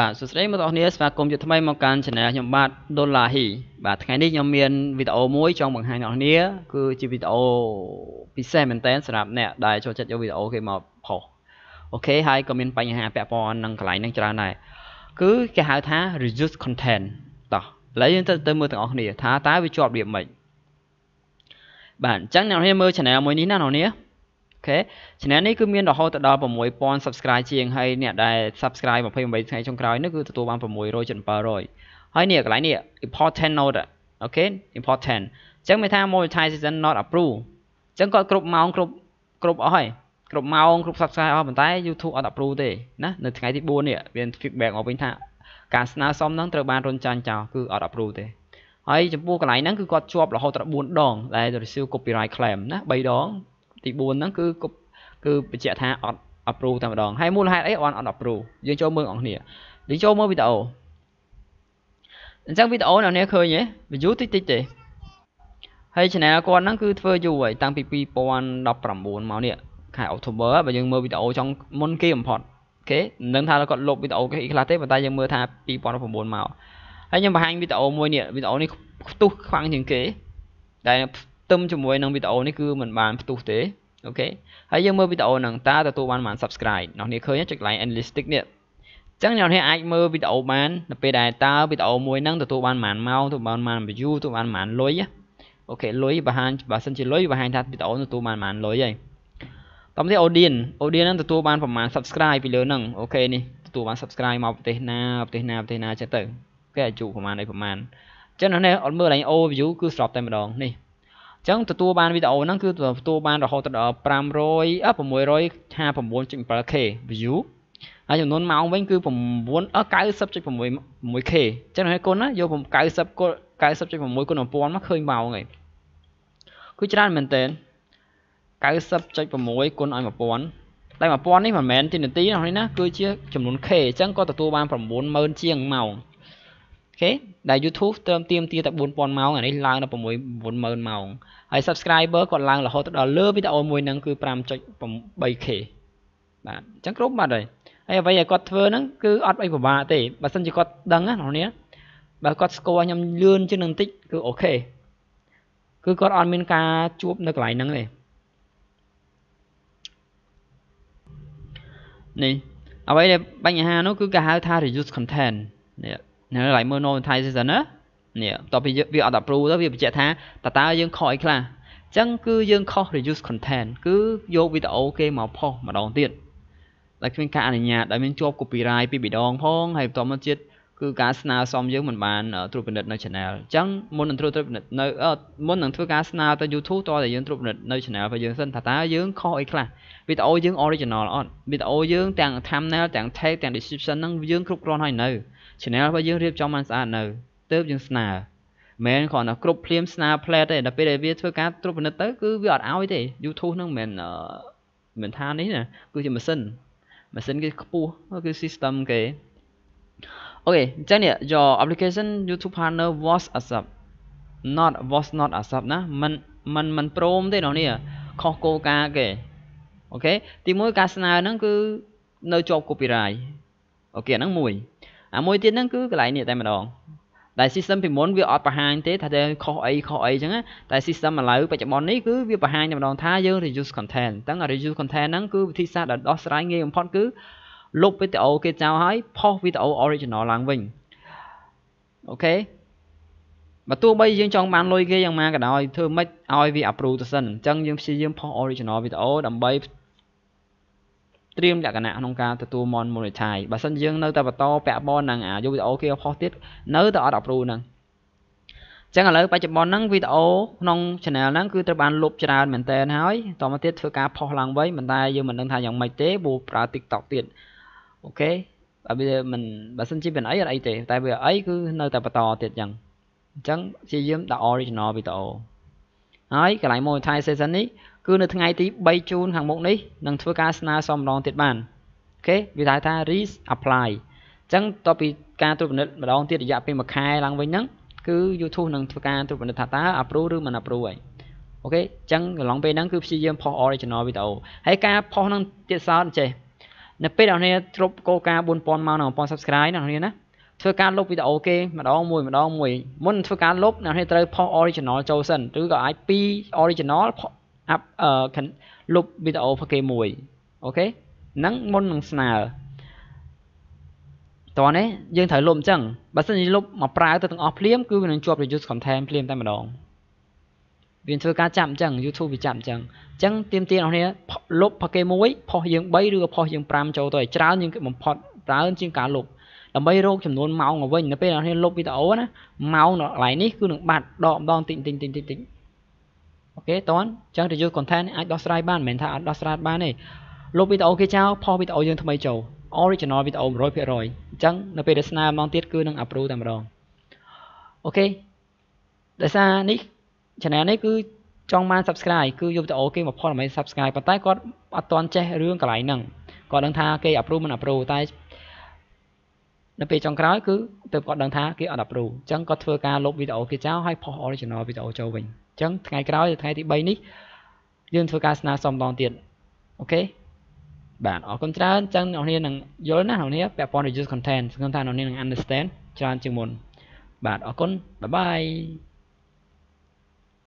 បាទសួស្តីបងប្អូនស្វាគមន៍ជាថ្មីមកកាន់ Channel ខ្ញុំបាទ Dollar Hi បាទថ្ងៃនេះខ្ញុំមានវីដេអូមួយចង់បង្ហាញអ្នកនាងគឺជាវីដេអូពិសេសមែនតើសម្រាប់អ្នកដែលចូលចិត្តយកវីដេអូគេមកផុសអូខេហើយក៏មានបញ្ហាពាក់ព័ន្ធនឹងកន្លែងហ្នឹងច្រើនដែរគឺគេហៅថា reduce content តោះឥឡូវយើងទៅទៅមើលទាំងអស់គ្នា ថាតើវាជាប់រៀបម៉េចបាទអញ្ចឹងអ្នកនាងមើល Channel មួយនេះណាអ្នកនាងខេឆានែលនេះគឺមានរហូតដល់6000 subscribe ជាងហើយអ្នកដែល subscribe 28ថ្ងៃចុងក្រោយនេះគឺទទួលបាន600ចំ700ហើយនេះកន្លែងនេះ important note អូខេ important អញ្ចឹងមានថា monetization not approved អញ្ចឹងគាត់គ្រប់ម៉ោងគ្រប់គ្រប់អស់ហើយគ្រប់ម៉ោងគ្រប់ subscribe អស់ប៉ុន្តែ YouTube អត់ approve ទេណានៅថ្ងៃទី4នេះមាន feedback មកវិញថាការស្នើសុំហ្នឹងត្រូវបានរុញចាញ់ចោលគឺអត់ approve ទេហើយចំពោះកន្លែងហ្នឹងគឺគាត់ជាប់រហូតដល់4ដងដែល receive copyright claim ណា3ដងទី4ហ្នឹងគឺគឺបញ្ជាក់ថាអត់ approve តែម្ដងហើយមូលហេតុអីអត់អត់ approve យើងចូលមើលបងប្អូនយើងចូលមើលវីដេអូអញ្ចឹងវីដេអូអ្នកឃើញទេ view តិចតិចទេហើយ channel គាត់ហ្នឹងគឺធ្វើយូរហើយតាំងពី2019មកនេះខែ October បើយើងមើលវីដេអូចុងមុនគេបំផុតអូខេមិនដឹងថាគាត់លុបវីដេអូគេខ្លះទេប៉ុន្តែយើងមើលថា2019មកហើយខ្ញុំបង្ហាញវីដេអូមួយនេះវីដេអូនេះខ្ទុះខ្លាំងជាងគេដែលទឹមជាមួយនឹងវីដេអូនេះគឺมันបានផ្ទុះទេអូខេហើយយើងមើលវីដេអូហ្នឹងតើទទួលបានប៉ុន្មាន subscribe អ្នកនេះឃើញចុច like analytics នេះចឹងអ្នកនេះអាចមើលវីដេអូបាននៅពេលដែលតើវីដេអូមួយហ្នឹងទទួលបានប៉ុន្មានម៉ោងទទួលបានប៉ុន្មាន view ទទួលបានប៉ុន្មានលុយអូខេលុយបង្ហាញបើសិនជាលុយបង្ហាញថាវីដេអូទទួលបានប៉ុន្មានលុយហើយតាមនេះ audience audience ហ្នឹងទទួលបានប្រមាណ subscribe ពីលើហ្នឹងអូខេនេះទទួលបាន subscribe មកប្រទេសណាប្រទេសណាប្រទេសណាចឹងទៅគេអាចជួបប្រមាណអីប្រមាណចឹងនៅនេះអត់មើលឡើង overview គឺស្របតែម្ដងនេះអញ្ចឹងទទួលបានវីដេអូហ្នឹងគឺទទួលបានរហូតដល់500 659.7k view ហើយចំនួនម៉ោងវិញ គឺ9 90.66k អញ្ចឹងហើយគុណណាយក90 90.6គុណ1000មកឃើញម៉ោងហើយគឺច្រើនមែនតើ90.6គុណឲ្យ1000តែ1000នេះមិនមែនទីនាទីណាគឺជាចំនួន K អញ្ចឹងគាត់ទទួលបាន90000ជាងម៉ោងអូខេដែល YouTube ត្រឹមទៀមទាតែ4000ម៉ោងអានេះឡើងដល់6 90000ម៉ោងហើយ subscriber គាត់ឡើងរហូតដល់លើវីដេអូមួយហ្នឹងគឺ 5.8k បាទអញ្ចឹងគ្រប់បាត់ហើយហើយអ្វីដែលគាត់ធ្វើហ្នឹងគឺអត់អីពិបាកទេបើសិនជាគាត់ដឹងណាបងប្អូនបើគាត់ស្គាល់ខ្ញុំលឿនជាងនឹងតិចគឺអូខេគឺគាត់អត់មានការជួបនៅកន្លែងហ្នឹងទេនេះអ្វីដែលបញ្ហានោះគឺគេហៅថា reduce content នេះ like mono monetization ណានេះបន្ទាប់ពីវាអត់ approve ទៅវាបញ្ជាក់ថាតើតើយើងខកអីខ្លះអញ្ចឹងគឺយើងខុស reduce content គឺយកវីដេអូគេមកផុសម្ដងទៀតដែលគ្មានការអនុញ្ញាតដែលមានជាប់ copyright ពីរម្ដងផងហើយបន្ទាប់មកទៀតគឺការស្នើសុំយើងមិនបានត្រួតពិនិត្យនៅ channel អញ្ចឹងមុននឹងត្រួតពិនិត្យនៅមុននឹងធ្វើការស្នើទៅ YouTube តើតែយើងត្រួតពិនិត្យនៅ channel របស់យើងសិនថាតើយើងខុសអីខ្លះវីដេអូយើង original អត់វីដេអូយើងទាំង thumbnail ទាំង tag ទាំង description ហ្នឹងយើងគ្រប់គ្រាន់ហើយនៅ channel របស់យើងរៀបចំបានស្អាតនៅទើបយើងស្នើមែនគ្រាន់តែគ្រប់ភ្លាមស្នើ plate ទេដល់ពេលដែលវាធ្វើការត្រួតពិនិត្យទៅគឺវាអត់ឲ្យទេ YouTube ហ្នឹងមិនមិនថានេះណាគឺជាម៉ាស៊ីនម៉ាស៊ីនគេខ្ពស់គឺ system គេ okay អញ្ចឹងនេះ your application YouTube partner was accept not was not accept ណាมันมันมันព្រមទេនោះនេះខុសគោលការណ៍គេអូខេទីមួយការស្នើហ្នឹងគឺនៅជាប់ copyright អូខេហ្នឹងមួយអាមួយទៀតហ្នឹងគឺកន្លែងនេះតែម្ដងដែល system ពីមុនវាអត់បង្ហាញទេថាតែខុសអីខុសអីចឹងតែ system ឥឡូវបច្ចុប្បន្ននេះគឺវាបង្ហាញតែម្ដងថាយើង reduce content អញ្ចឹង reduce content ហ្នឹងគឺវិធីសាស្ត្រដ៏ដោះស្រាយងាយបំផុតគឺលុបវីដេអូគេចោលហើយផុសវីដេអូ original ឡើងវិញអូខេបើទោះបីយើងចង់បានលុយគេយ៉ាងណាក៏ដោយធ្វើម៉េចឲ្យវា approve ទៅសិនអញ្ចឹងយើងព្យាយាមផុស original វីដេអូដើម្បីត្រៀមលក្ខណៈក្នុងការទទួលមន monetize បើសិនយើងនៅតែបន្តពាក់បននឹងអាយកវីដេអូគេផុសទៀតនៅតែអត់ approve ហ្នឹងចឹងឥឡូវបច្ចុប្បន្នហ្នឹងវីដេអូក្នុង channel ហ្នឹងគឺត្រូវបានលុបច្រើនមែនតើហើយតមកទៀតធ្វើការផុសឡើងវិញមិនតែយើងមិនដឹងថាយ៉ាងម៉េចទេព្រោះប្រើ TikTok ទៀតអូខេបើវាមិនបើសិនជាមិនអីអត់អីទេតែវាអីគឺនៅតែបន្តទៀតអញ្ចឹងអញ្ចឹងព្យាយាមដាក់ original video ហើយកន្លែង monetization នេះគឺ នៅថ្ងៃទី3ជូនខាងមុខនេះនឹងធ្វើការស្នើសុំម្ដងទៀតបានអូខេវាហៅថា re apply អញ្ចឹងតទៅពីការត្រួតពិនិត្យម្ដងទៀតរយៈពេល1ខែឡើងវិញហ្នឹងគឺ YouTube នឹងធ្វើការត្រួតពិនិត្យថាតើ approve ឬមិន approve ហើយអូខេអញ្ចឹងកន្លងពេលហ្នឹងគឺព្យាយាមផុស original video ហើយការផុសហ្នឹងទៀតសោតចេះនៅពេលអ្នកនាងទ្រប់គោលការណ៍4000ម៉ោងនិង1000 subscribe អ្នកនាងណាធ្វើការលុបវីដេអូគេម្ដងមួយម្ដងមួយមុនធ្វើការលុបអ្នកនាងត្រូវផុស original ចូលសិនឬក៏អាច2 original ផុស up លុបវីដេអូរបស់គេមួយអូខេហ្នឹងមុននឹងស្នើតោះនេះយើងត្រូវលុបអញ្ចឹងបើសិនជាលុបមកប្រើទៅទាំងអស់ភ្លាមគឺនឹងជាប់ reduce content ភ្លាមតែម្ដងវាធ្វើការចាប់អញ្ចឹង YouTube វាចាប់អញ្ចឹងអញ្ចឹងទៀមទានអរគ្នាលុបផកគេមួយផុសយើង3ឬក៏ផុសយើង5ចូលទៅឲ្យច្រើនយើងបំផុតច្រើនជាងការលុបដើម្បី រកចំនួនម៉ោងមកវិញនៅពេលអរគ្នាលុបវីដេអូណាម៉ោងនៅកន្លែងនេះគឺនឹងបាត់ដកម្ដងតិចតិចតិចតិចតិចអូខេតន់អញ្ចឹង reduce content អាចដោះស្រាយបានមិនមែនថាអត់ដោះស្រាយបានទេលុបវីដេអូគេចោលផុសវីដេអូយើងថ្មីចូល original វីដេអូ100%អញ្ចឹងនៅពេលដែលស្នើមកទៀតគឺនឹង approve តែម្ដងអូខេដោយសារនេះ channel នេះគឺចង់បាន subscribe គឺយកវីដេអូគេមកផលដើម្បី subscribe ប៉ុន្តែគាត់អត់ទាន់ចេះរឿងកន្លែងហ្នឹងគាត់ដឹងថាគេ approve មិន approve តែនៅពេលចុងក្រោយគឺទៅគាត់ដឹងថាគេអត់ approve អញ្ចឹងគាត់ធ្វើការលុបវីដេអូគេចោលហើយផុស original វីដេអូចូលវិញអញ្ចឹងថ្ងៃក្រោយថ្ងៃទី3នេះយើងធ្វើការស្នើសុំម្ដងទៀតអូខេបាទអរគុណច្រើនអញ្ចឹងអ្នកនាងនឹងយល់ណាអ្នកនាងពាក់ព័ន្ធ reduce content សង្ឃឹមថាអ្នកនាងនឹង understand ច្រើនជាងមុនបាទអរគុណបាយបាយ